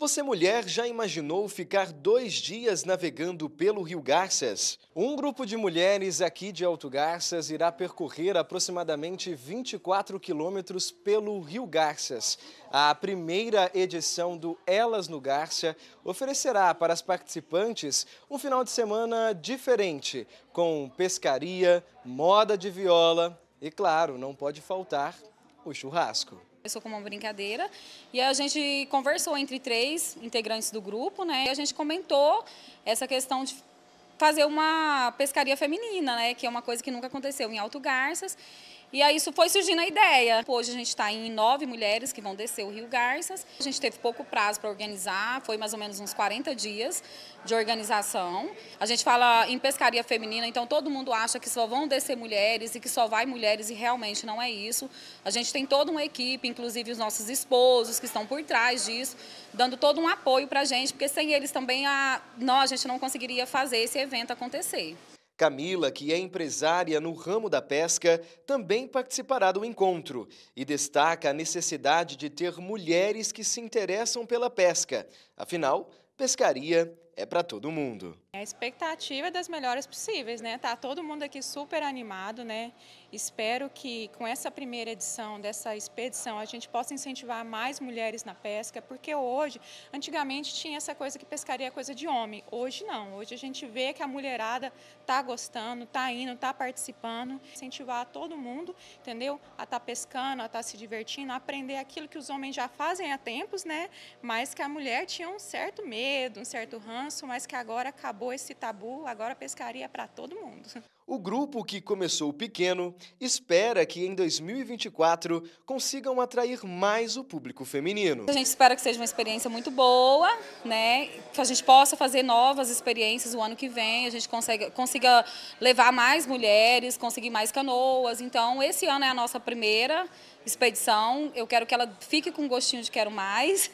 Você, mulher, já imaginou ficar dois dias navegando pelo rio Garças? Um grupo de mulheres aqui de Alto Garças irá percorrer aproximadamente 24 quilômetros pelo rio Garças. A primeira edição do Elas no Garça oferecerá para as participantes um final de semana diferente, com pescaria, moda de viola e, claro, não pode faltar o churrasco. Começou como uma brincadeira e a gente conversou entre três integrantes do grupo, né? E a gente comentou essa questão de fazer uma pescaria feminina, né? Que é uma coisa que nunca aconteceu em Alto Garças. E aí isso foi surgindo a ideia. Hoje a gente está em nove mulheres que vão descer o Rio Garças. A gente teve pouco prazo para organizar, foi mais ou menos uns 40 dias de organização. A gente fala em pescaria feminina, então todo mundo acha que só vão descer mulheres e que só vai mulheres e realmente não é isso. A gente tem toda uma equipe, inclusive os nossos esposos que estão por trás disso, dando todo um apoio para a gente, porque sem eles também a, não, a gente não conseguiria fazer esse evento acontecer. Camila, que é empresária no ramo da pesca, também participará do encontro e destaca a necessidade de ter mulheres que se interessam pela pesca. Afinal, pescaria é para todo mundo. É a expectativa é das melhores possíveis, né? Tá todo mundo aqui super animado, né? Espero que com essa primeira edição dessa expedição a gente possa incentivar mais mulheres na pesca, porque hoje, antigamente tinha essa coisa que pescaria é coisa de homem. Hoje não. Hoje a gente vê que a mulherada tá gostando, tá indo, tá participando. Incentivar todo mundo, entendeu? A tá pescando, a tá se divertindo, a aprender aquilo que os homens já fazem há tempos, né? Mas que a mulher tinha um certo medo, um certo ranço mas que agora acabou esse tabu, agora pescaria para todo mundo. O grupo que começou pequeno espera que em 2024 consigam atrair mais o público feminino. A gente espera que seja uma experiência muito boa, né? Que a gente possa fazer novas experiências o ano que vem, a gente consiga, consiga levar mais mulheres, conseguir mais canoas. Então, esse ano é a nossa primeira expedição. Eu quero que ela fique com gostinho de quero mais,